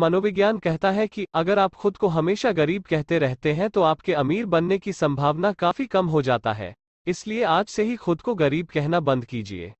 मनोविज्ञान कहता है कि अगर आप खुद को हमेशा गरीब कहते रहते हैं तो आपके अमीर बनने की संभावना काफी कम हो जाता है इसलिए आज से ही खुद को गरीब कहना बंद कीजिए